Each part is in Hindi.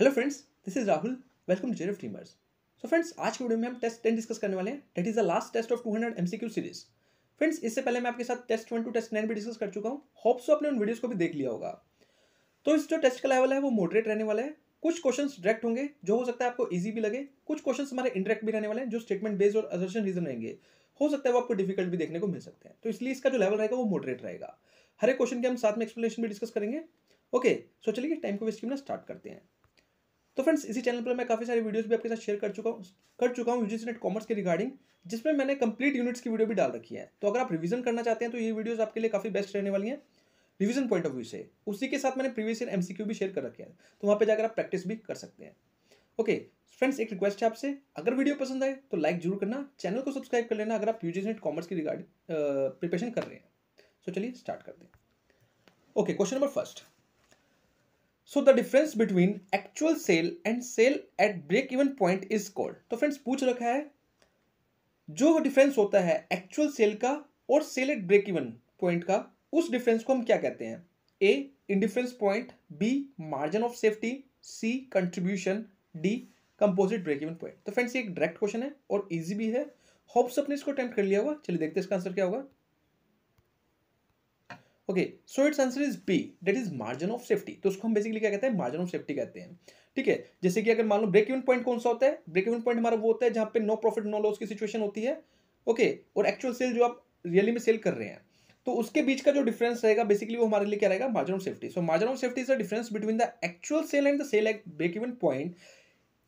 Hello friends this is Rahul welcome to जेरफ टीमर्स सो फ्रेंड्स आज के वीडियो में हम टेस्ट टेन डिस्कस करने वाले हैं that is the last test of 200 MCQ series friends इससे पहले मैं आपके साथ test one two test nine भी डिस्कस कर चुका हूँ होप सो आपने उन वीडियोस को भी देख लिया होगा तो इस जो टेस्ट का लेवल है वो मॉडरेट रहने वाला है कुछ क्वेश्चन डायरेक्ट होंगे जो हो सकता है आपको ईजी भी लगे कुछ क्वेश्चन हमारे इंडरेक्ट भी रहने वाले हैं जो स्टेटमेंट बेस्ड और असर्शन रीजन रहेंगे हो सकता है वो आपको डिफिकल्ट भी देखने को मिल सकते हैं तो इसलिए इसका जो लेवल रहेगा वो मॉडरेट रहेगा हर एक क्वेश्चन के हम साथ में एक्सप्लेनेशन भी डिस्कस करेंगे ओके सो चलिए टाइम को वेस्ट करना स्टार्ट करते हैं तो फ्रेंड्स इसी चैनल पर मैं काफ़ी सारी वीडियोस भी आपके साथ शेयर कर चुका हूँ कर चुका हूँ यूजीसी नेट कॉमर्स के रिगार्डिंग जिसमें मैंने कंप्लीट यूनिट्स की वीडियो भी डाल रखी है तो अगर आप रिवीजन करना चाहते हैं तो ये वीडियोस आपके लिए काफ़ी बेस्ट रहने वाली है रिविजन पॉइंट ऑफ व्यू से उसी के साथ मैंने प्रीवियस ईयर एमसीक्यू भी शेयर कर रखे हैं तो वहाँ पर जाकर आप प्रैक्टिस भी कर सकते हैं ओके फ्रेंड्स एक रिक्वेस्ट है आपसे अगर वीडियो पसंद आए तो लाइक जरूर करना चैनल को सब्सक्राइब कर लेना अगर आप यूजीसी नेट कॉमर्स की रिगार्डिंग प्रिपरेशन कर रहे हैं तो चलिए स्टार्ट करते हैं okay question number first so the difference between actual sale and sale at break even point is called तो फ्रेंड्स पूछ रखा है जो डिफरेंस होता है एक्चुअल सेल का और sale at break even point का उस डिफरेंस को हम क्या कहते हैं A indifference point B margin of safety C contribution D composite break even point तो फ्रेंड्स ये एक डायरेक्ट क्वेश्चन है और इजी भी है होप्स अपने इसको अटेम्प्ट कर लिया होगा चलिए देखते हैं इसका आंसर क्या होगा okay so it's answer is B that is margin of safety तो उसको हम बेसिकली क्या कहते हैं मार्जिन ऑफ सेफ्टी कहते हैं ठीक है जैसे कि अगर मान लो ब्रेक इवन पॉइंट कौन सा होता है ब्रेक इवन पॉइंट हमारा वो होता है जहां पे नो प्रॉफिट नो लॉस की सिचुएशन होती है ओके okay, और एक्चुअल सेल जो आप रियली में सेल कर रहे हैं तो उसके बीच का जो डिफरेंस रहेगा बेसिकली वो हमारे लिए क्या रहेगा margin of safety so margin of safety is the difference between the actual sale and the sale at break even point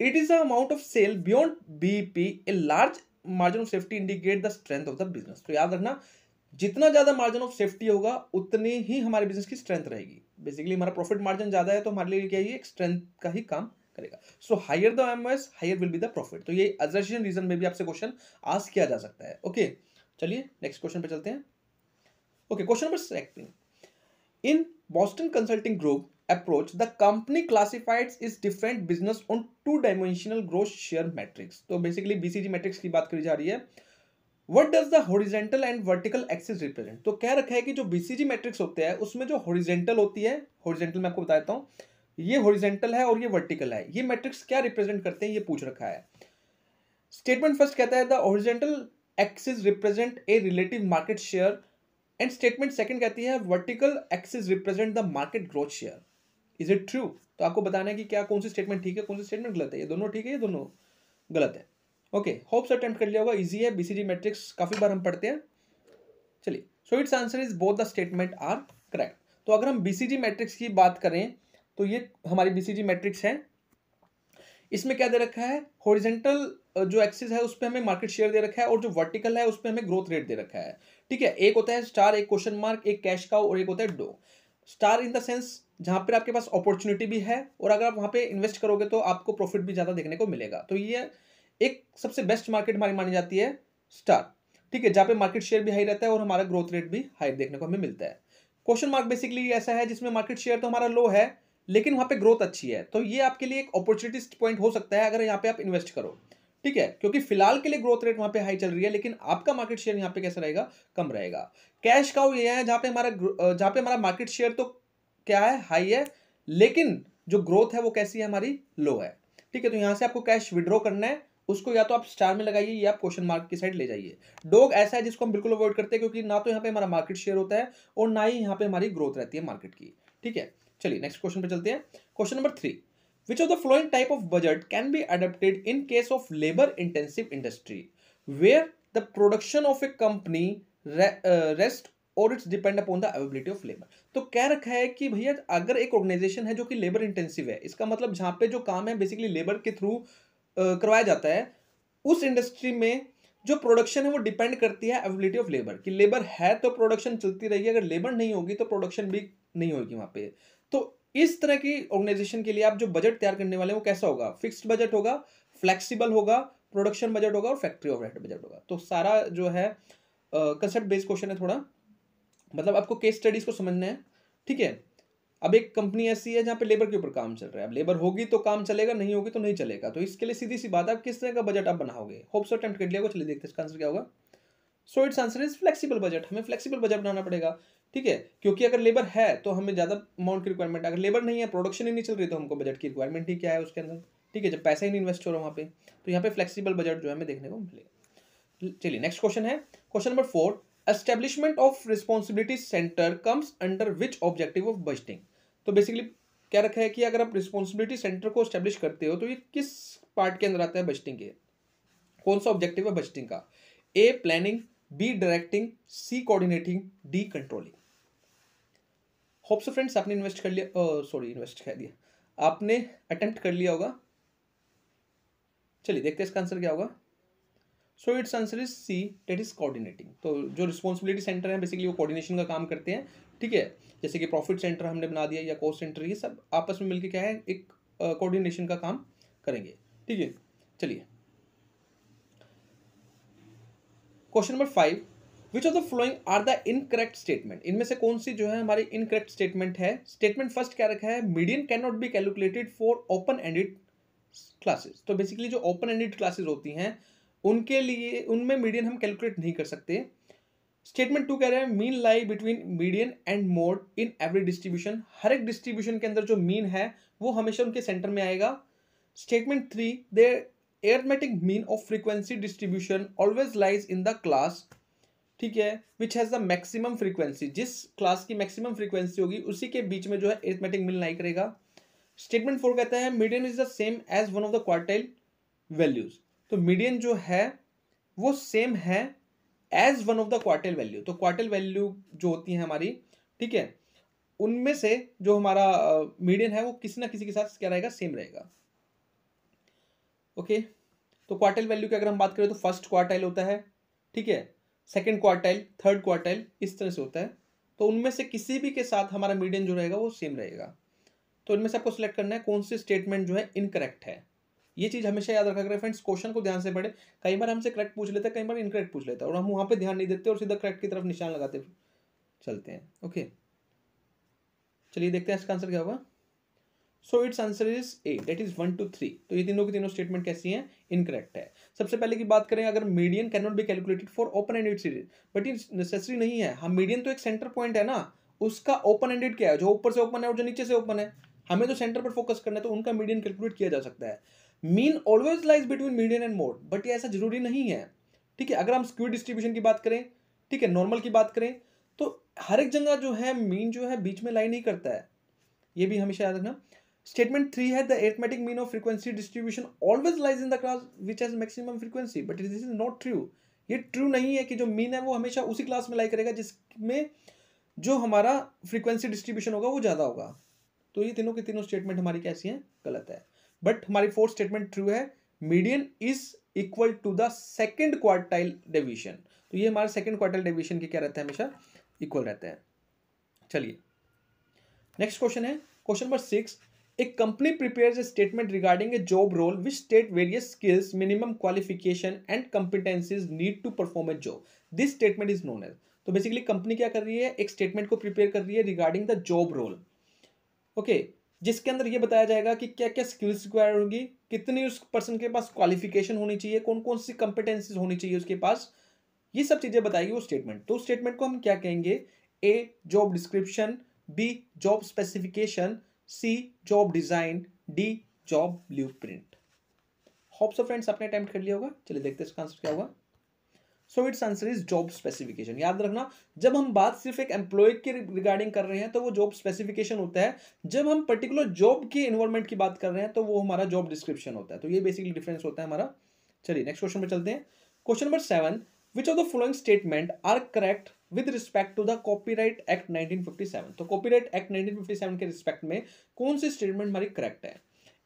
it is the amount of sale beyond BP a large margin of safety indicate the strength of the business तो याद रखना जितना ज़्यादा मार्जिन ऑफ सेफ्टी होगा उतनी ही हमारे बिजनेस की स्ट्रेंथ रहेगी बेसिकली हमारा प्रॉफिट मार्जिन ज़्यादा है तो हमारे लिए क्या एक स्ट्रेंथ का ही काम करेगा so higher the M S higher will be the profit तो ये अजर्शन रीजन में भी आपसे क्वेश्चन आज किया जा सकता है ओके चलिए नेक्स्ट क्वेश्चन पे चलते हैं okay question number second in Boston Consulting Group approach the company classified is different business on two dimensional growth share matrix तो बेसिकली बीसीजी मैट्रिक्स की बात करी जा रही है what does the horizontal and vertical axis represent तो क्या रखा है कि जो बीसीजी मैट्रिक्स होते हैं उसमें जो होरिजेंटल होती है होरिजेंटल मैं आपको बता देता हूँ ये होरिजेंटल है और ये वर्टिकल है ये मैट्रिक्स क्या रिप्रेजेंट करते हैं ये पूछ रखा है स्टेटमेंट फर्स्ट कहता है the horizontal axis represent a relative market share and statement second कहती है vertical axis represent the market growth share is it true तो आपको बताना है कि क्या कौन सी स्टेटमेंट ठीक है कौन सी स्टेटमेंट गलत है ये दोनों ठीक है ये दोनों गलत है ओके होप्स अटेम्प्ट कर लिया होगा इजी है बीसीडी मैट्रिक्स काफ़ी बार हम पढ़ते हैं चलिए so it's answer is both the statement are correct तो अगर हम बीसीडी मैट्रिक्स की बात करें तो ये हमारी बीसीडी मैट्रिक्स है इसमें क्या दे रखा है हॉरिजेंटल जो एक्सिस है उस पर हमें मार्केट शेयर दे रखा है और जो वर्टिकल है उस पर हमें ग्रोथ रेट दे रखा है ठीक है एक होता है स्टार एक क्वेश्चन मार्क एक कैश का और एक होता है dog star in the sense जहां पर आपके पास अपॉर्चुनिटी भी है और अगर आप वहां पे इन्वेस्ट करोगे तो आपको प्रॉफिट भी ज़्यादा देखने को मिलेगा तो ये एक सबसे बेस्ट मार्केट हमारी मानी जाती है स्टार ठीक है जहाँ पे मार्केट शेयर भी हाई रहता है और हमारा ग्रोथ रेट भी हाई देखने को हमें मिलता है क्वेश्चन मार्क बेसिकली ऐसा है जिसमें मार्केट शेयर तो हमारा लो है लेकिन वहाँ पे ग्रोथ अच्छी है तो ये आपके लिए एक अपॉर्चुनिटी पॉइंट हो सकता है अगर यहाँ पे आप इन्वेस्ट करो ठीक है क्योंकि फिलहाल के लिए ग्रोथ रेट वहाँ पे हाई चल रही है लेकिन आपका मार्केट शेयर यहाँ पे कैसा रहेगा कम रहेगा कैश काउ ये है जहाँ पे हमारा जहाँ पे हमारा मार्केट शेयर तो क्या है हाई है लेकिन जो ग्रोथ है वो कैसी है हमारी लो है ठीक है तो यहाँ से आपको कैश विड्रॉ करना है उसको या तो आप स्टार में लगाइए या आप क्वेश्चन मार्क की साइड ले जाइए डॉग ऐसा है जिसको हम बिल्कुल अवॉइड करते हैं क्योंकि ना तो यहाँ पे हमारा मार्केट शेयर होता है और ना ही यहाँ पे हमारी ग्रोथ रहती है मार्केट की ठीक है चलिए नेक्स्ट क्वेश्चन पे चलते हैं question number three which of the following type of budget can be adapted in case of labour intensive industry where the production of a company rest और it's depend upon the availability of labour तो कह रखा है कि भैया अगर एक ऑर्गेनाइजेशन है जो कि लेबर इंटेंसिव है इसका मतलब जहां पे जो काम है बेसिकली लेबर के थ्रू करवाया जाता है उस इंडस्ट्री में जो प्रोडक्शन है वो डिपेंड करती है एबिलिटी ऑफ लेबर कि लेबर है तो प्रोडक्शन चलती रहेगी अगर लेबर नहीं होगी तो प्रोडक्शन भी नहीं होगी वहाँ पे तो इस तरह की ऑर्गेनाइजेशन के लिए आप जो बजट तैयार करने वाले हैं वो कैसा होगा फिक्स्ड बजट होगा फ्लेक्सिबल होगा प्रोडक्शन बजट होगा और फैक्ट्री ऑफरेट बजट होगा तो सारा जो है कंसेप्ट बेस्ड क्वेश्चन है थोड़ा मतलब आपको केस स्टडीज को समझना है ठीक है अब एक कंपनी ऐसी है जहाँ पे लेबर के ऊपर काम चल रहा है अब लेबर होगी तो काम चलेगा नहीं होगी तो नहीं चलेगा तो इसके लिए सीधी सी बात है किस तरह का बजट आप बनाओगे होप सो अटेम्प्ट कर लिया को चलिए देखते हैं इसका आंसर क्या होगा so it's answer is flexible budget हमें फ्लेक्सिबल बजट बनाना पड़ेगा ठीक है क्योंकि अगर लेबर है तो हमें ज़्यादा अमाउंट की रिक्वायरमेंट अगर लेबर नहीं है प्रोडक्शन ही नहीं चल रही तो हमको बजट की रिक्वायरमेंट ही क्या है उसके अंदर ठीक है जब पैसा ही नहीं इन्वेस्ट हो रहा वहाँ पे तो यहाँ पे फ्लेक्सिबल बजट जो है हमें देखने को मिलेगा चलिए नेक्स्ट क्वेश्चन है question number four establishment of responsibility centre comes under which objective of budgeting तो बेसिकली क्या रखा है कि अगर आप रिस्पॉन्सिबिलिटी सेंटर को स्टेब्लिश करते हो तो ये किस पार्ट के अंदर आता है बजटिंग के कौन सा ऑब्जेक्टिव है बजटिंग का A planning B directing C coordinating D controlling hope so friends आपने इन्वेस्ट कर लिया सॉरी इन्वेस्ट कर दिया आपने अटेम्प्ट कर लिया होगा चलिए देखते हैं इसका आंसर क्या होगा so it's answer is C that is coordinating तो जो रिस्पॉन्सिबिलिटी सेंटर है बेसिकली वो कोऑर्डिनेशन का काम करते हैं ठीक है जैसे कि प्रॉफिट सेंटर हमने बना दिया या कॉस्ट सेंटर ये सब आपस में मिलकर क्या है एक कोऑर्डिनेशन का काम करेंगे ठीक है चलिए question number five which of the following are the incorrect statement इनमें से कौन सी जो है हमारी इनकरेक्ट स्टेटमेंट है स्टेटमेंट फर्स्ट क्या रखा है median can not be calculated for open ended classes तो बेसिकली जो ओपन एंडेड क्लासेस होती हैं उनके लिए उनमें मीडियन हम कैलकुलेट नहीं कर सकते स्टेटमेंट टू कह रहे हैं mean lie between median and mode in every distribution हर एक डिस्ट्रीब्यूशन के अंदर जो मीन है वो हमेशा उनके सेंटर में आएगा statement three the arithmetic mean of frequency distribution always lies in the class ठीक है which has the maximum frequency जिस क्लास की मैक्सिमम फ्रीक्वेंसी होगी उसी के बीच में जो है एथमेटिक मीन लाई करेगा स्टेटमेंट फोर कहता है median is the same as one of the quartile values तो मीडियन जो है वो सेम है as one of the quartile value तो क्वार्टल वैल्यू जो होती है हमारी ठीक है उनमें से जो हमारा मीडियन है वो किसी ना किसी के साथ क्या रहेगा सेम रहेगा ओके okay? तो क्वार्टल वैल्यू की अगर हम बात करें तो फर्स्ट क्वार्टाइल होता है ठीक है सेकेंड क्वार्टाइल थर्ड क्वार्टाइल इस तरह से होता है तो उनमें से किसी भी के साथ हमारा मीडियन जो रहेगा वो सेम रहेगा तो इनमें से आपको सिलेक्ट करना है कौन से स्टेटमेंट जो है इनकरेक्ट है ये चीज़ हमेशा याद रखा करें फ्रेंड्स क्वेश्चन को ध्यान से पढ़े कई बार हमसे करेक्ट पूछ लेते हैं कई बार इनकरेक्ट पूछ लेते हैं और हम वहाँ पर ध्यान नहीं देते और सीधा करेक्ट की तरफ निशान लगाते चलते हैं ओके चलिए देखते हैं इसका आंसर क्या होगा so it's answer is A that is one two three तो ये तीनों की तीनों स्टेटमेंट कैसी हैं इनकरेक्ट है सबसे पहले की बात करें अगर median can not be calculated for open ended series but it necessary नहीं है हम हाँ, मीडियन तो एक सेंटर पॉइंट है ना उसका ओपन एंडेड क्या है जो ऊपर से ओपन है और जो नीचे से ओपन है हमें तो सेंटर पर फोकस करना है तो उनका मीडियन कैलकुलेट किया जा सकता है mean always lies between median and mode but ये ऐसा जरूरी नहीं है ठीक है अगर हम स्क्यू डिस्ट्रीब्यूशन की बात करें ठीक है नॉर्मल की बात करें तो हर एक जगह जो है मीन जो है बीच में लाई नहीं करता है ये भी हमेशा याद रखना स्टेटमेंट थ्री है the arithmetic mean of frequency distribution always lies in the class which has maximum frequency but this is not true ये ट्रू नहीं है कि जो मीन है वो हमेशा उसी क्लास में लाई करेगा जिसमें जो हमारा फ्रीक्वेंसी डिस्ट्रीब्यूशन होगा वो ज़्यादा होगा तो ये तीनों के तीनों स्टेटमेंट हमारी कैसी हैं गलत है बट हमारी फोर्थ स्टेटमेंट ट्रू है median is equal to the second quartile division तो ये हमारे सेकेंड क्वार्टाइल डिविजन के क्या रहते हैं हमेशा इक्वल रहते हैं चलिए नेक्स्ट क्वेश्चन है question number six A company prepare a statement regarding a job role which state various skills minimum qualification and competencies need to perform a job this statement is known as तो बेसिकली कंपनी क्या कर रही है एक स्टेटमेंट को प्रिपेयर कर रही है regarding the job role okay जिसके अंदर ये बताया जाएगा कि क्या क्या स्किल्स रिक्वायर होंगी कितनी उस पर्सन के पास क्वालिफिकेशन होनी चाहिए कौन कौन सी कॉम्पिटेंसी होनी चाहिए उसके पास ये सब चीज़ें बताएगी वो स्टेटमेंट तो स्टेटमेंट को हम क्या कहेंगे A job description B job specification C job design D job blueprint hopes friends आपने अटैम्प्ट कर लिया होगा चलिए देखते हैं इसका आंसर क्या होगा so it's answer is job specification याद रखना जब हम बात सिर्फ एक एम्प्लॉय के रिगार्डिंग कर रहे हैं तो वो जॉब स्पेसिफिकेशन होता है जब हम पर्टिकुलर जॉब के इन्वॉर्मेंट की बात कर रहे हैं तो वो हमारा जॉब डिस्क्रिप्शन होता है तो ये बेसिकली डिफरेंस होता है हमारा चलिए नेक्स्ट क्वेश्चन पर चलते हैं question number seven which of the following statement are correct with respect to the copyright act 1957 तो कॉपीराइट एक्ट 1957 के रिस्पेक्ट में कौन सी स्टेटमेंट हमारी करेक्ट है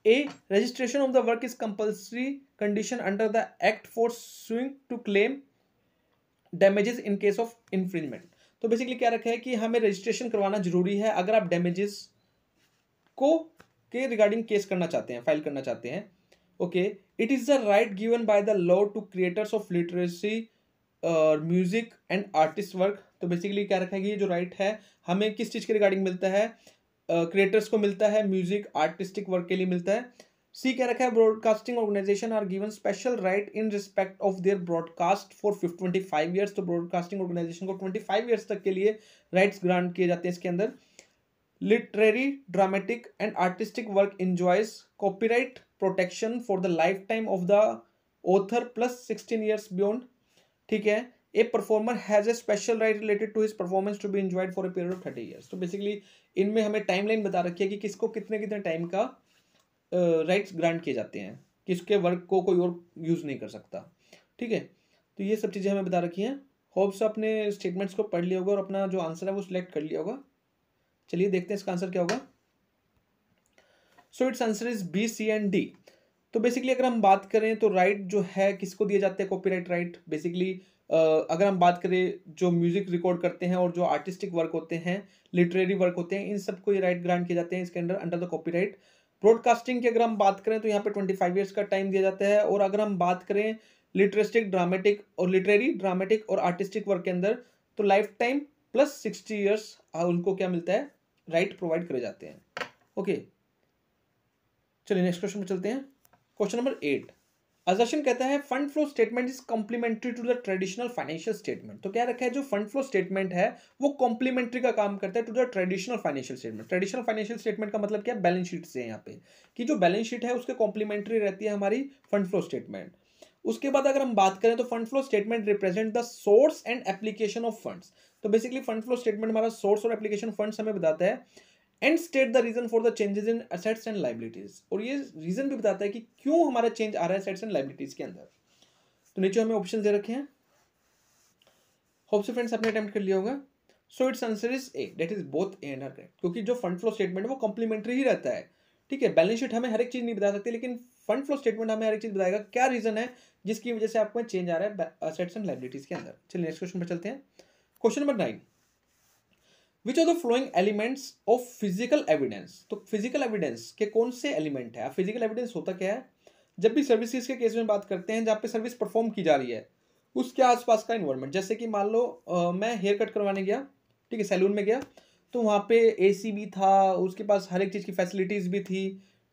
a registration of the work is compulsory condition under the act for suing to claim damages in case of infringement तो बेसिकली क्या रखा है कि हमें रजिस्ट्रेशन करवाना जरूरी है अगर आप डैमेजेस को के रिगार्डिंग केस करना चाहते हैं फाइल करना चाहते हैं okay it is the right given by the law to creators of literacy music and artist work तो बेसिकली क्या रखा है ये जो राइट right है हमें किस चीज़ के रिगार्डिंग मिलता है क्रिएटर्स uh, को मिलता है म्यूजिक आर्टिस्टिक वर्क के लिए मिलता है सी क्या रखा है broadcasting organisation are given special right in respect of their broadcast for twenty five years तो ब्रॉडकास्टिंग ऑर्गेनाइजेशन को ट्वेंटी फाइव ईयर्स तक के लिए राइट्स ग्रांट किए जाते हैं इसके अंदर literary dramatic and artistic work enjoys copyright protection for the life time of the author plus sixteen years beyond ठीक है a performer has a special right related to his performance to be enjoyed for a period of thirty years तो बेसिकली इनमें हमें टाइम लाइन बता रखी है कि किसको कितने कितने टाइम का राइट्स ग्रांट किए जाते हैं कि इसके वर्क को कोई और यूज़ नहीं कर सकता ठीक है तो ये सब चीज़ें हमें बता रखी हैं होप्स अपने स्टेटमेंट्स को पढ़ लिया होगा और अपना जो आंसर है वो सिलेक्ट कर लिया होगा चलिए देखते हैं इसका आंसर क्या होगा so it's answer is B C and D तो बेसिकली अगर हम बात करें तो राइट right जो है किसको दिए जाते हैं कॉपीराइट राइट बेसिकली अगर हम बात करें जो म्यूज़िक रिकॉर्ड करते हैं और जो आर्टिस्टिक वर्क होते हैं लिटरेरी वर्क होते हैं इन सबको ये राइट ग्रांट किए जाते हैं इसके under under the copyright broadcasting की अगर हम बात करें तो यहाँ पे ट्वेंटी फाइव ईयर्स का टाइम दिया जाता है और अगर हम बात करें लिटरेस्टिक ड्रामेटिक और लिटरेरी ड्रामेटिक और आर्टिस्टिक वर्क के अंदर तो life time plus sixty years उनको क्या मिलता है राइट प्रोवाइड करे जाते हैं ओके चलिए नेक्स्ट क्वेश्चन पर चलते हैं क्वेश्चन नंबर एट अजर्शन कहता है fund flow statement is complementary to the traditional financial statement तो क्या रखा है जो फंड फ्लो स्टेटमेंट है वो कॉम्प्लीमेंट्री का काम करता है to the traditional financial statement traditional financial statement का मतलब क्या बैलेंस शीट से यहाँ पे कि जो बैलेंस शीट है उसके कॉम्प्लीमेंट्री रहती है हमारी फंड फ्लो स्टेटमेंट उसके बाद अगर हम बात करें तो fund flow statement represent the source and application of funds तो बेसिकली फंड फ्लो स्टेटमेंट हमारा सोर्स और एप्लीकेशन फंड्स हमें बताता है and state the reason for the changes in assets and liabilities और ये रीजन भी बताता है कि क्यों हमारा चेंज आ रहा है असेट्स एंड लाइबिलिटीज के अंदर तो नीचे हमें ऑप्शन दे रखे हैं होप्स फ्रेंड्स आपने अटेम्प्ट कर लिया होगा so it's answer is A that is both A and R correct क्योंकि जो फंड फ्लो स्टेटमेंट है वो कॉम्प्लीमेंट्री ही रहता है ठीक है बैलेंस शीट हमें हर एक चीज़ नहीं बता सकती लेकिन फंड फ्लो स्टेटमेंट हमें हर एक चीज़ बताएगा क्या रीजन है जिसकी वजह से आपको चेंज आ रहा है असेट्स एंड लाइबिलिटीज के अंदर चलिए नेक्स्ट क्वेश्चन पर चलते हैं question number nine which are the following elements of physical evidence तो फिजिकल एविडेंस के कौन से एलिमेंट है फिजिकल एविडेंस होता क्या है जब भी सर्विसेज के केस में बात करते हैं जहाँ पे सर्विस परफॉर्म की जा रही है उसके आसपास का इन्वायरमेंट जैसे कि मान लो मैं हेयर कट करवाने गया ठीक है सैलून में गया तो वहाँ पे एसी भी था उसके पास हर एक चीज़ की फैसिलिटीज़ भी थी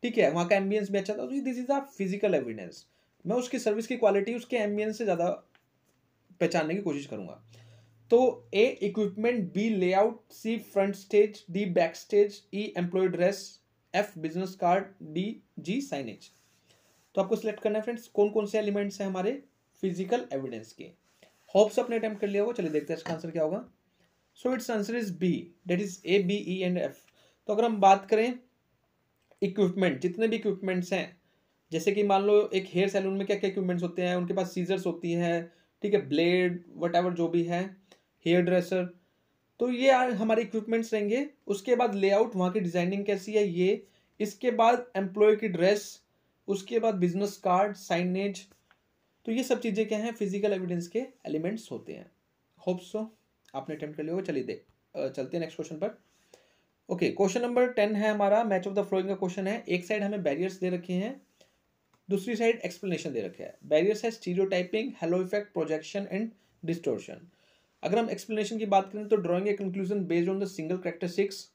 ठीक है वहाँ का एम्बियंस भी अच्छा था तो this is a physical evidence मैं उसकी सर्विस की क्वालिटी उसके एम्बियंस से ज़्यादा पहचानने की कोशिश करूँगा तो A equipment B layout C front stage D backstage E employee dress F business card D G signage तो आपको सिलेक्ट करना है फ्रेंड्स कौन कौन से एलिमेंट्स हैं हमारे फिजिकल एविडेंस के होप्स आपने अटैम्प्ट कर लिया होगा चलिए देखते हैं इसका आंसर क्या होगा so it's answer is B that is A B E and F तो अगर हम बात करें इक्विपमेंट जितने भी इक्विपमेंट्स हैं जैसे कि मान लो एक हेयर सैलून में क्या क्या इक्विपमेंट्स होते हैं उनके पास सीजर्स होती हैं ठीक है ब्लेड वट जो भी है हेयर ड्रेसर तो ये हमारे इक्विपमेंट्स रहेंगे उसके बाद लेआउट वहाँ की डिज़ाइनिंग कैसी है ये इसके बाद एम्प्लॉय की ड्रेस उसके बाद बिजनेस कार्ड साइनेज तो ये सब चीज़ें क्या हैं फिजिकल एविडेंस के एलिमेंट्स होते हैं होप सो आपने अटैम्प्ट कर लिया होगा चलिए देख चलते हैं नेक्स्ट क्वेश्चन पर ओके क्वेश्चन नंबर टेन है हमारा मैच ऑफ द फ्लोइंग का क्वेश्चन है एक साइड हमें बैरियर्स दे रखे हैं दूसरी साइड एक्सप्लेनेशन दे रखे हैं बैरियर्स है stereotyping halo effect projection and distortion अगर हम एक्सप्लेनेशन की बात करें तो drawing a conclusion based on the single character characteristics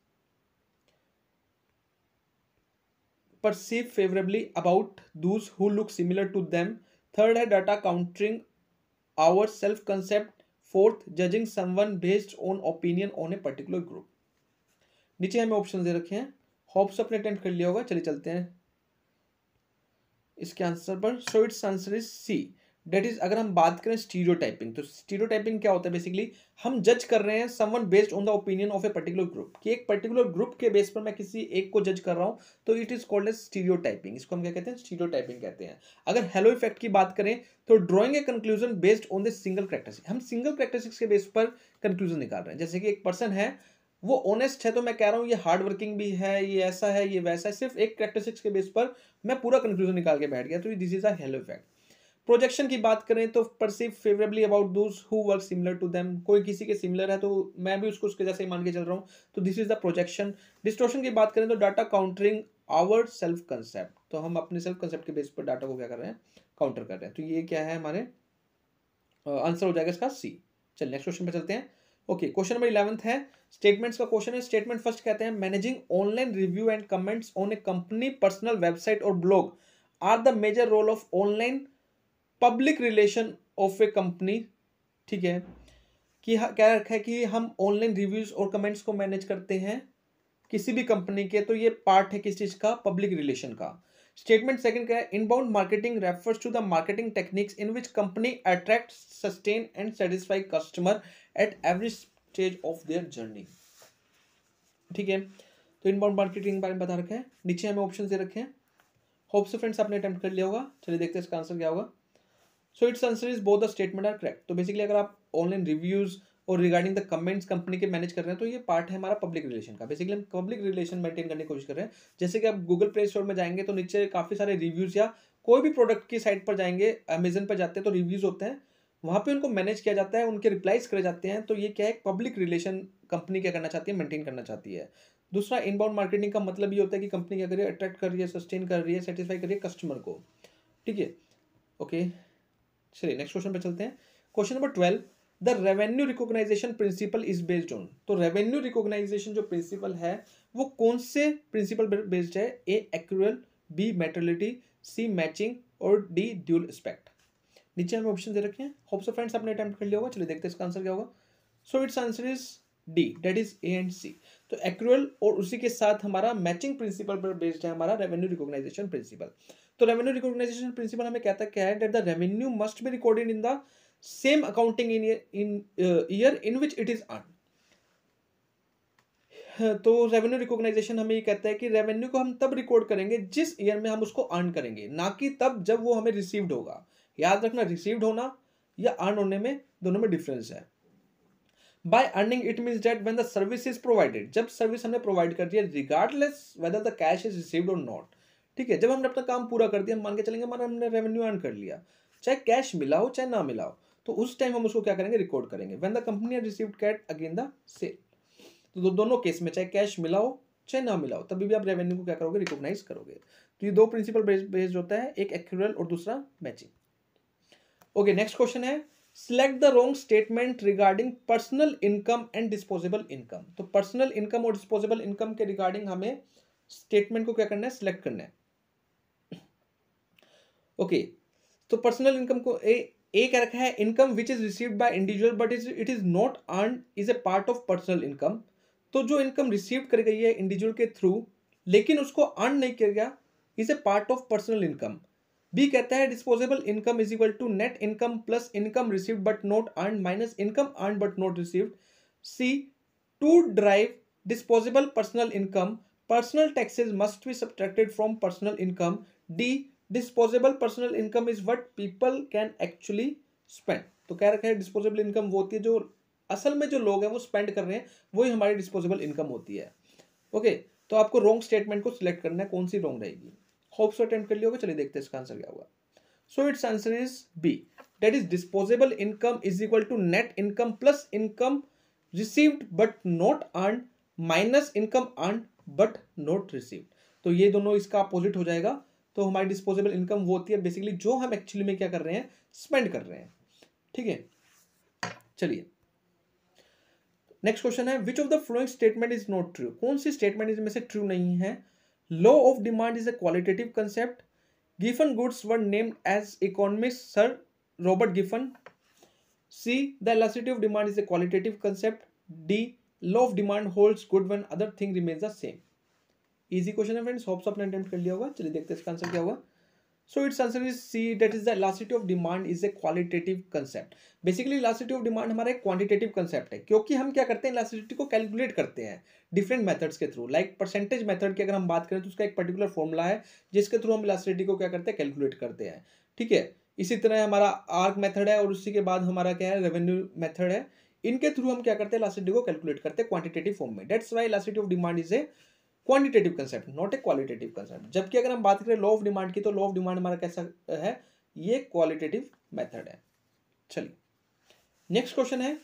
perceive favourably about those who look similar to them third है data countering our self concept fourth judging someone based on opinion on a particular group नीचे हमें ऑप्शन दे रखे हैं होप्स अपने अटेंड कर लिया होगा चले चलते हैं इसके आंसर पर so it's answer is C that is अगर हम बात करें स्टीरियो तो स्टीरियो क्या होता है बेसिकली हम जज कर रहे हैं someone based on the opinion of a particular group कि एक पर्टिकुलर ग्रुप के बेस पर मैं किसी एक को जज कर रहा हूँ तो it is called as stereo इसको हम क्या कहते हैं स्टीरियो कहते हैं अगर हेलो इफेक्ट की बात करें तो drawing a conclusion based on the single characteristic हम सिंगल करेक्टरिस्टिक्स के बेस पर कंक्लूजन निकाल रहे हैं जैसे कि एक पर्सन है वो ऑनेस्ट है तो मैं कह रहा हूँ ये हार्ड वर्किंग भी है ये ऐसा है ये वैसा है सिर्फ एक करेक्टरिस्टिक्स के बेस पर मैं पूरा कंक्लूजन निकाल के बैठ गया तो this is halo effect projection की बात करें तो perceive favourably about those who work similar to them कोई किसी के सिमिलर है तो मैं भी उसको उसके जैसे मान के चल रहा हूँ तो this is the projection distortion की बात करें तो data countering our self concept तो हम अपने सेल्फ कंसेप्ट के बेस पर डाटा को क्या कर रहे हैं काउंटर कर रहे हैं तो ये क्या है हमारे आंसर हो जाएगा इसका सी चल नेक्स्ट क्वेश्चन पर चलते हैं ओके क्वेश्चन नंबर इलेवंथ है स्टेटमेंट्स का क्वेश्चन है स्टेटमेंट फर्स्ट कहते हैं managing online review and comments on a company personal website और blog are the major role of online public relation of a company ठीक है कि क्या रखा है कि हम ऑनलाइन रिव्यूज और कमेंट्स को मैनेज करते हैं किसी भी कंपनी के तो ये पार्ट है किस चीज़ का पब्लिक रिलेशन का स्टेटमेंट सेकंड क्या है inbound marketing refers to the marketing techniques in which company attract sustain and satisfy customer at every stage of their journey ठीक है तो इनबाउंड मार्केटिंग के बारे में बता रखे हैं नीचे हमें ऑप्शन दे रखे हैं होप्स फ्रेंड्स आपने अटैम्प्ट कर लिया होगा चलिए देखते हैं इसका आंसर क्या होगा so it's answer is both the statement are correct तो बेसिकली अगर आप ऑनलाइन रिव्यूज़ और रिगार्डिंग द कमेंट्स कंपनी के मैनेज कर रहे हैं तो ये पार्ट है हमारा पब्लिक रिलेशन का बेसिकली हम पब्लिक रिलेशन मेंटेन करने की कोशिश कर रहे हैं जैसे कि आप गूगल प्ले स्टोर में जाएंगे तो नीचे काफ़ी सारे रिव्यूज़ या कोई भी प्रोडक्ट की साइट पर जाएंगे अमेजन पर जाते हैं तो रिव्यूज़ होते हैं वहाँ पे उनको मैनेज किया जाता है उनके रिप्लाइज करे जाते हैं तो ये क्या है पब्लिक रिलेशन कंपनी क्या करना चाहती है मेंटेन करना चाहती है दूसरा इनबाउंड मार्केटिंग का मतलब ये होता है कि कंपनी क्या कर रही है अट्रैक्ट कर रही है सस्टेन कर रही है सेटिस्फाई कर रही है कस्टमर को ठीक है ओके चलिए नेक्स्ट क्वेश्चन पे चलते हैं question number twelve the revenue recognition principle is based on तो रेवेन्यू रिकोगनाइजेशन जो प्रिंसिपल है वो कौन से प्रिंसिपल बेस्ड है A accrual B materiality C matching और डी ड्यूल स्पेक्ट नीचे हमें ऑप्शन दे रखे हैं होप सो फ्रेंड्स आपने अटैम्प्ट कर लिया होगा चलिए देखते हैं इसका आंसर क्या होगा so it's answer is D that is A and C तो एक्रूअल और उसी के साथ हमारा मैचिंग प्रिंसिपल पर बेस्ड है हमारा रेवेन्यू रिकोगनाइजेशन प्रिंसिपल तो रेवेन्यू रिकॉग्नाइजेशन प्रिंसिपल हमें कहता क्या है that the revenue must be recorded in the same accounting in in year in which it is earn तो रेवेन्यू रिकॉग्नाइजेशन हमें ये कहता है कि रेवेन्यू को हम तब रिकॉर्ड करेंगे जिस ईयर में हम उसको अर्न करेंगे ना कि तब जब वो हमें रिसीव्ड होगा याद रखना रिसीव्ड होना या अर्न होने में दोनों में डिफरेंस है by earning it means that when the service is provided जब सर्विस हमने प्रोवाइड कर दी है regardless whether the cash is received और नॉट ठीक है जब हमने अपना काम पूरा कर दिया हम मान के चलेंगे हमारा हमने रेवेन्यू अर्न कर लिया चाहे कैश मिला हो चाहे ना मिला हो तो उस टाइम हम उसको क्या करेंगे रिकॉर्ड करेंगे when the company receive cash against the sale तो दो, दोनों केस में चाहे कैश मिला हो चाहे ना मिला हो तभी भी आप रेवेन्यू को क्या करोगे रिकॉग्नाइज करोगे तो ये दो प्रिंसिपल बेस्ड होता है एक एक्यूरल और दूसरा मैचिंग ओके नेक्स्ट क्वेश्चन है select the wrong statement regarding personal income and disposable income तो पर्सनल इनकम और डिस्पोजेबल इनकम के रिगार्डिंग हमें स्टेटमेंट को क्या करना है सिलेक्ट करना है ओके तो पर्सनल इनकम को ए ए रखा है income which is receive by individual but is it is not earn is a part of personal income तो जो इनकम रिसीव कर गई है इंडिविजुअल के थ्रू लेकिन उसको अर्न नहीं किया गया is a part of personal income B कहता है disposable income is equal to net income plus income receive but not earn minus income earn but not receive C to drive disposable personal income personal taxes must be subtracted from personal income D disposable personal income is what people can actually spend तो कह रखा है डिस्पोजेबल इनकम वो होती है जो असल में जो लोग हैं वो स्पेंड कर रहे हैं वही हमारी डिस्पोजेबल इनकम होती है ओके okay, तो आपको रॉन्ग स्टेटमेंट को सिलेक्ट करना है कौन सी रॉन्ग रहेगी होप्स अटेम्प्ट कर लिया चलिए देखते हैं इसका आंसर क्या होगा so it's answer is B that is disposable income is equal to net income plus income received but not earn minus income earn but not received तो ये दोनों इसका अपोजिट हो जाएगा तो हमारी डिस्पोजेबल इनकम वो होती है बेसिकली जो हम एक्चुअली में क्या कर रहे हैं स्पेंड कर रहे हैं ठीक है चलिए नेक्स्ट क्वेश्चन है which of the following statement is not true कौन सी स्टेटमेंट इसमें से ट्रू नहीं है law of demand is a qualitative concept Giffen goods were named as economic sir Robert Giffen C the elasticity of demand is a qualitative concept D law of demand holds good when other thing remains the same easy question है फ्रेंड्स होप्स आपने अटेम्प्ट कर लिया होगा चलिए देखते हैं इसका आंसर क्या होगा so it's answer is C that is the elasticity of demand is a qualitative concept basically elasticity of demand हमारा एक क्वांटिटेटिव कंसेप्ट है क्योंकि हम क्या करते हैं इलासिटी को कैलकुलेट करते हैं डिफरेंट मेथड्स के थ्रू लाइक परसेंटेज मेथड की अगर हम बात करें तो उसका एक पर्टिकुलर फॉर्मुला है जिसके थ्रू हम इलासिटी को क्या करते हैं कैलकुलेट करते हैं ठीक है इसी तरह हमारा आर्क मेथड है और उसी के बाद हमारा क्या है रेवेन्यू मेथड है इनके थ्रू हम क्या करते हैं इलासिटी को कैलकुलेट करते हैं क्वांटिटेटिव फॉर्म में that's why elasticity of demand is a quantitative concept not a qualitative concept जबकि अगर हम बात करें लॉ ऑफ डिमांड की तो लॉ ऑफ डिमांड हमारा कैसा है ये क्वालिटेटिव मेथड है चलिए नेक्स्ट क्वेश्चन है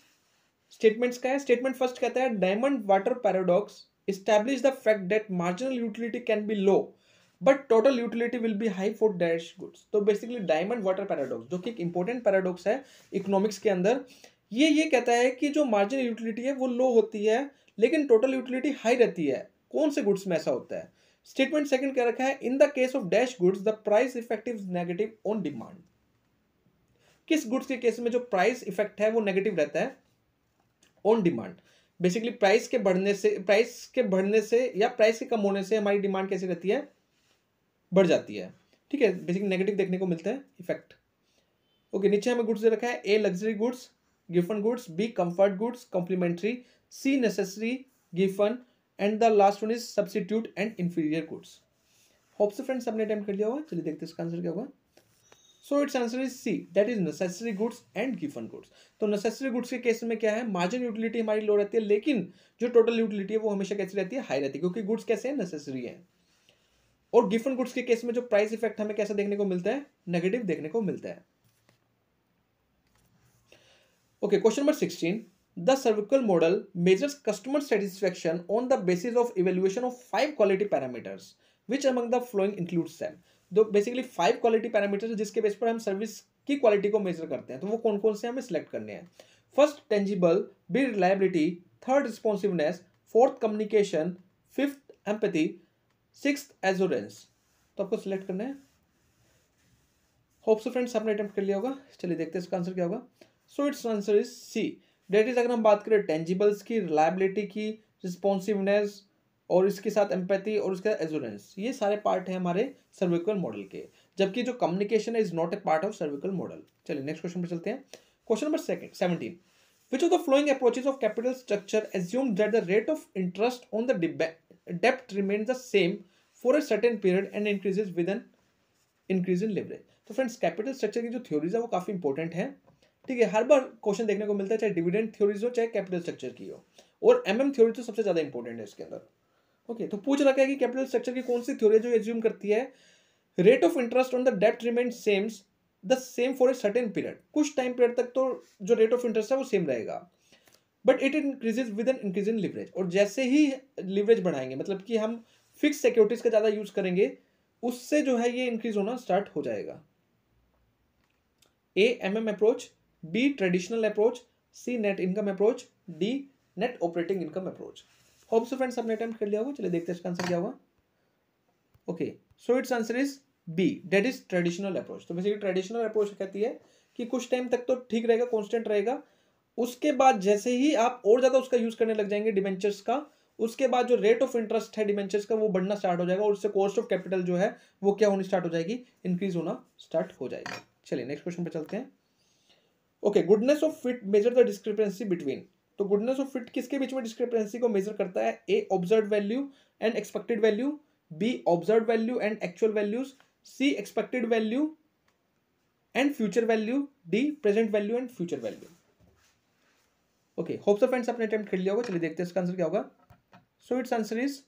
स्टेटमेंट्स का है स्टेटमेंट फर्स्ट कहता है diamond water paradox establish the fact that marginal utility can be low but total utility will be high for dash goods तो बेसिकली डायमंड वाटर पैराडॉक्स जो कि एक इंपॉर्टेंट पैराडॉक्स है इकोनॉमिक्स के अंदर ये ये कहता है कि जो मार्जिनल यूटिलिटी है वो लो होती है लेकिन टोटल यूटिलिटी हाई रहती है कौन से गुड्स में ऐसा होता है स्टेटमेंट सेकंड कह रखा है in the case of dash goods the price effective negative on demand किस गुड्स के केस में जो प्राइस इफेक्ट है वो नेगेटिव रहता है ऑन डिमांड बेसिकली प्राइस के बढ़ने से प्राइस के बढ़ने से या प्राइस के कम होने से हमारी डिमांड कैसी रहती है बढ़ जाती है ठीक है बेसिकली नेगेटिव देखने को मिलता है इफेक्ट ओके नीचे हमें गुड्स दे रखा है A luxury goods Giffen goods B comfort goods complementary C necessary Giffen and the last one is substitute and inferior goods hopes so friends सबने अटैम्प्ट कर लिया होगा चलिए देखते इसका आंसर क्या होगा so it's answer is C that is necessary goods and Giffen goods तो नेसेसरी गुड्स के केस में क्या है मार्जिन यूटिलिटी हमारी लो रहती है लेकिन जो टोटल यूटिलिटी है वो हमेशा कैसी रहती है हाई रहती है क्योंकि गुड्स कैसे हैं नेसेसरी हैं और गिफन गुड्स के केस में जो प्राइस इफेक्ट हमें कैसा देखने को मिलता है नेगेटिव देखने को मिलता है okay question number sixteen The cervical model measures customer satisfaction on the basis of evaluation of five quality parameters, which among the following includes them. तो बेसिकली फाइव क्वालिटी पैरामीटर्स जिसके बेस पर हम सर्विस की क्वालिटी को मेजर करते हैं तो वो कौन कौन से हमें सिलेक्ट करने हैं first tangible B reliability third responsiveness fourth communication fifth empathy six assurance तो आपको सिलेक्ट करना है होप्स फ्रेंड्स आपने अटेम्प्ट कर लिया होगा चलिए देखते हैं इसका आंसर क्या होगा so it's answer is C that is अगर हम बात करें टेंजिबल्स की रिलायबिलिटी की रिस्पॉन्सिवनेस और इसके साथ एम्पैथी और उसके साथ एजोरेंस ये सारे पार्ट हैं हमारे सर्विकल मॉडल के जबकि जो कम्युनिकेशन है is not a part of SERVQUAL model चलिए नेक्स्ट क्वेश्चन पर चलते हैं question number second seventeen which of the following approaches of capital structure assume that the rate of interest on the डेप्ट remain the same for a certain period and increases with an increase in leverage तो फ्रेंड्स कैपिटल स्ट्रक्चर की जो थ्योरीज है वो काफ़ी इंपॉर्टेंट है ठीक है हर बार क्वेश्चन देखने को मिलता है चाहे डिविडेंड थ्योरीज हो चाहे कैपिटल स्ट्रक्चर की हो और एम एम थ्योरी तो सबसे ज़्यादा इंपॉर्टेंट है इसके अंदर ओके तो पूछ रखा है कि कैपिटल स्ट्रक्चर की कौन सी थ्योरी जो एज्यूम करती है rate of interest on the debt remains the same for a certain period कुछ टाइम पीरियड तक तो जो रेट ऑफ इंटरेस्ट है वो सेम रहेगा but it increases with an increase in leverage और जैसे ही लिवरेज बढ़ाएंगे मतलब कि हम फिक्स सिक्योरिटीज़ का ज़्यादा यूज़ करेंगे उससे जो है ये इंक्रीज होना स्टार्ट हो जाएगा A M M approach B traditional approach C net income approach D net operating income approach hope so friends आपने अटेम्प्ट कर लिया होगा चलिए देखते हैं इसका आंसर क्या होगा okay so it's answer is B that is traditional approach तो बेसिकली ट्रेडिशनल अप्रोच कहती है कि कुछ टाइम तक तो ठीक रहेगा कॉन्स्टेंट रहेगा उसके बाद जैसे ही आप और ज़्यादा उसका यूज़ करने लग जाएंगे डिवेंचर्स का उसके बाद जो रेट ऑफ इंटरेस्ट है डिवेंचर्स का वो बढ़ना स्टार्ट हो जाएगा और उससे कॉस्ट ऑफ कैपिटल जो है वो क्या होनी स्टार्ट हो जाएगी इंक्रीज होना स्टार्ट हो जाएगा चलिए नेक्स्ट क्वेश्चन पर चलते हैं okay goodness of fit measure the discrepancy between तो गुडनेस ऑफ फिट किसके बीच में डिस्क्रिपेंसी को मेजर करता है A observe value and expected value B observe value and actual values C expected value and future value D present value and future value okay hopes of friends अपने अटेम्प्ट खेल लिया होगा चलिए देखते हैं इसका आंसर क्या होगा so it's answer is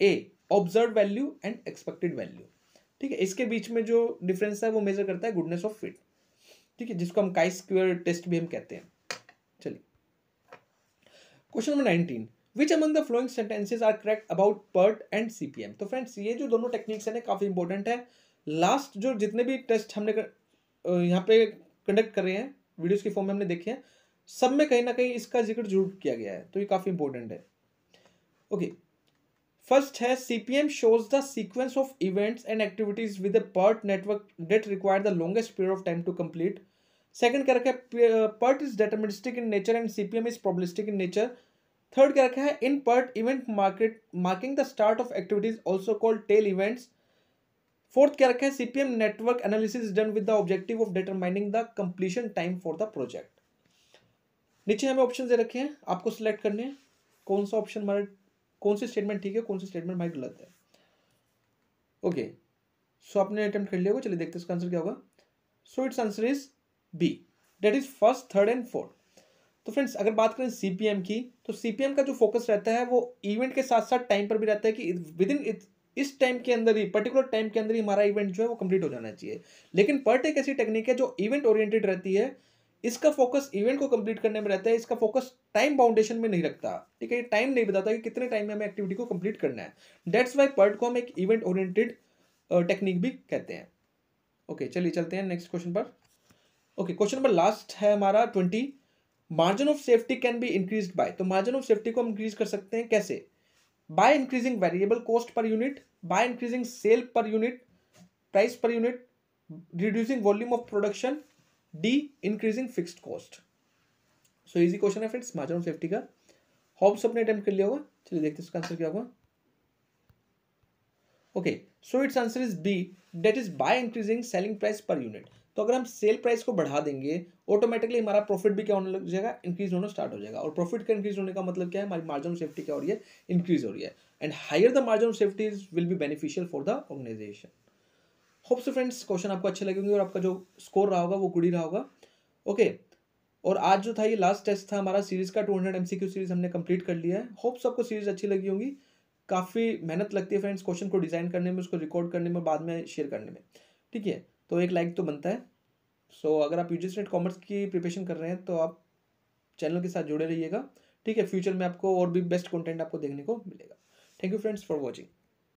A observe value and expected value ठीक है इसके बीच में जो डिफरेंस है वो मेजर करता है गुडनेस ऑफ फिट ठीक है जिसको हम काई स्क्वेयर टेस्ट भी हम कहते हैं चलिए question number nineteen which among the following sentences are correct about PERT and CPM तो फ्रेंड्स ये जो दोनों टेक्निक्स हैं काफ़ी इंपॉर्टेंट है लास्ट जो जितने भी टेस्ट हमने यहाँ पे कंडक्ट कर रहे हैं वीडियोज के फॉर्म में हमने देखे हैं सब में कहीं ना कहीं इसका जिक्र जरूर किया गया है तो ये काफ़ी इंपॉर्टेंट है ओके okay. फर्स्ट है CPM shows the sequence of events and activities with a PERT network that require the longest period of time to complete second कह रखा है PERT is deterministic in nature and CPM is probabilistic in nature third कह रखा है in PERT event market marking the start of activities also called tail events fourth कह रखा है CPM network analysis done with the objective of determining the completion time for the project नीचे हमें ऑप्शन दे रखे हैं आपको सिलेक्ट करने हैं कौन सा ऑप्शन हमारे कौन सी स्टेटमेंट ठीक है कौन सी स्टेटमेंट भाई गलत है ओके सो आपने अटेम्प्ट कर लिया होगा चलिए देखते हैं इसका आंसर क्या होगा so it's answer is B that is first third and fourth तो फ्रेंड्स अगर बात करें सीपीएम की तो सीपीएम का जो फोकस रहता है वो इवेंट के साथ साथ टाइम पर भी रहता है कि विद इन इस टाइम के अंदर ही पर्टिकुलर टाइम के अंदर ही हमारा इवेंट जो है वो कंप्लीट हो जाना चाहिए लेकिन पर्ट एक ऐसी टेक्निक है जो इवेंट ओरिएंटेड रहती है इसका फोकस इवेंट को कंप्लीट करने में रहता है इसका फोकस टाइम बाउंडेशन में नहीं रखता ठीक है ये टाइम नहीं बताता कि कितने टाइम में हमें एक्टिविटी को कंप्लीट करना है डेट्स वाई पर्ट को हम एक इवेंट ओरिएंटेड टेक्निक भी कहते हैं ओके okay, चलिए चलते हैं नेक्स्ट क्वेश्चन पर ओके क्वेश्चन नंबर लास्ट है हमारा twenty margin of safety can be increase by तो मार्जिन ऑफ सेफ्टी को हम इंक्रीज कर सकते हैं कैसे by increasing variable cost per unit by increasing sell per unit price per unit reducing volume of production D increasing fixed cost so easy question है फ्रेंड्स मार्जिन ऑफ सेफ्टी का हॉब्स अपने अटेम्प्ट कर लिया होगा चलिए देखते हैं इसका आंसर क्या होगा okay so it's answer is B that is by increasing selling price per unit तो अगर हम सेल प्राइस को बढ़ा देंगे ऑटोमेटिकली हमारा प्रॉफिट भी क्या होने लग जाएगा इंक्रीज होना स्टार्ट हो जाएगा और प्रॉफिट का इंक्रीज होने का मतलब क्या है हमारी मार्जिन ऑफ सेफ्टी क्या हो रही है इंक्रीज हो रही है and higher the margin of safety will be beneficial for the organisation hope friends question आपको अच्छे लगेंगे और आपका जो स्कोर रहा होगा वो गुड़ी रहा होगा ओके okay. और आज जो था ये लास्ट टेस्ट था हमारा सीरीज का टू हंड्रेड एमसीक्यू सीरीज हमने कंप्लीट कर लिया है होप्स आपको सीरीज अच्छी लगी होगी काफ़ी मेहनत लगती है फ्रेंड्स क्वेश्चन को डिज़ाइन करने में उसको रिकॉर्ड करने में बाद में शेयर करने में ठीक है तो एक लाइक तो बनता है सो so, अगर आप यू जी कॉमर्स की प्रिपरेशन कर रहे हैं तो आप चैनल के साथ जुड़े रहिएगा ठीक है फ्यूचर में आपको और भी बेस्ट कंटेंट आपको देखने को मिलेगा thank you friends for watching